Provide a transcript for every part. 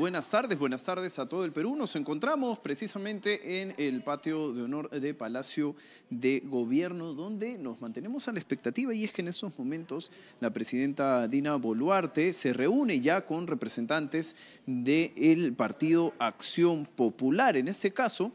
buenas tardes, buenas tardes a todo el Perú. Nos encontramos precisamente en el patio de honor de Palacio de Gobierno, donde nos mantenemos a la expectativa y es que en estos momentos la presidenta Dina Boluarte se reúne ya con representantes del partido Acción Popular. En este caso,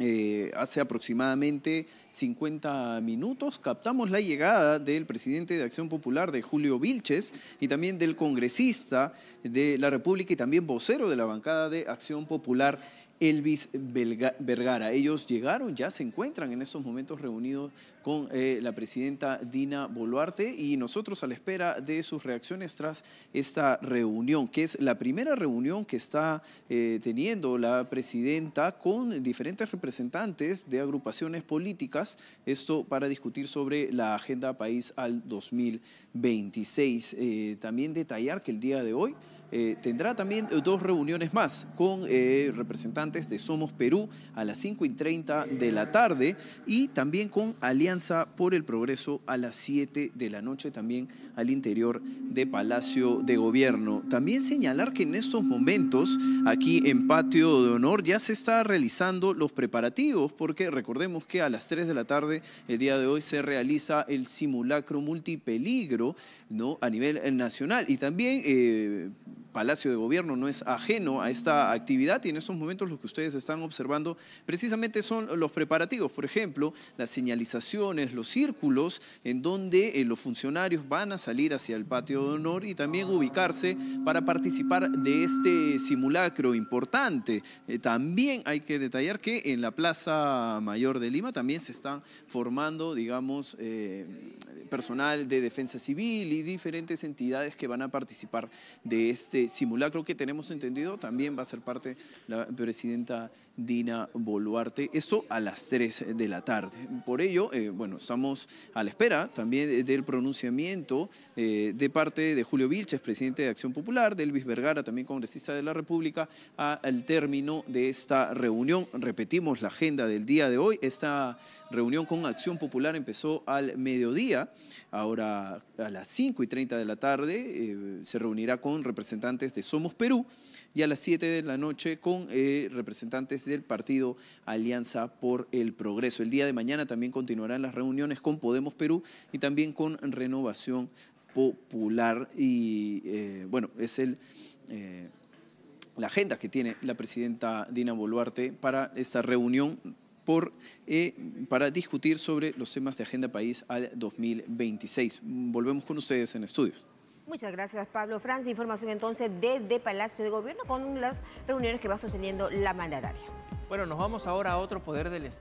eh, hace aproximadamente 50 minutos captamos la llegada del presidente de Acción Popular, de Julio Vilches, y también del congresista de la República y también vocero de la bancada de Acción Popular Elvis Vergara. Ellos llegaron, ya se encuentran en estos momentos reunidos con eh, la presidenta Dina Boluarte y nosotros a la espera de sus reacciones tras esta reunión, que es la primera reunión que está eh, teniendo la presidenta con diferentes representantes de agrupaciones políticas, esto para discutir sobre la agenda país al 2026. Eh, también detallar que el día de hoy tendrá también dos reuniones más con representantes de Somos Perú a las 5 y 30 de la tarde y también con Alianza por el Progreso a las 7 de la noche también al interior de Palacio de Gobierno. También señalar que en estos momentos aquí en Patio de Honor ya se están realizando los preparativos porque recordemos que a las 3 de la tarde el día de hoy se realiza el simulacro multipeligro ¿no? a nivel nacional y también eh, Palacio de Gobierno no es ajeno a esta actividad y en estos momentos los que ustedes están observando precisamente son los preparativos, por ejemplo, las señalizaciones, los círculos en donde eh, los funcionarios van a salir hacia el patio de honor y también ubicarse para participar de este simulacro importante. Eh, también hay que detallar que en la Plaza Mayor de Lima también se están formando, digamos, eh, personal de defensa civil y diferentes entidades que van a participar de este simulacro que tenemos entendido también va a ser parte la presidencia presidenta Dina Boluarte. Esto a las 3 de la tarde. Por ello, eh, bueno, estamos a la espera también del pronunciamiento eh, de parte de Julio Vilches, presidente de Acción Popular, de Elvis Vergara, también congresista de la República, al término de esta reunión. Repetimos la agenda del día de hoy. Esta reunión con Acción Popular empezó al mediodía, ahora a las 5 y 30 de la tarde eh, se reunirá con representantes de Somos Perú y a las 7 de la noche con eh, representantes del partido Alianza por el Progreso. El día de mañana también continuarán las reuniones con Podemos Perú y también con Renovación Popular. Y eh, bueno, es el... Eh, la agenda que tiene la presidenta Dina Boluarte para esta reunión por, eh, para discutir sobre los temas de Agenda País al 2026. Volvemos con ustedes en estudios. Muchas gracias, Pablo Francia, Información entonces desde Palacio de Gobierno con las reuniones que va sosteniendo la mandataria. Bueno, nos vamos ahora a otro poder del Estado.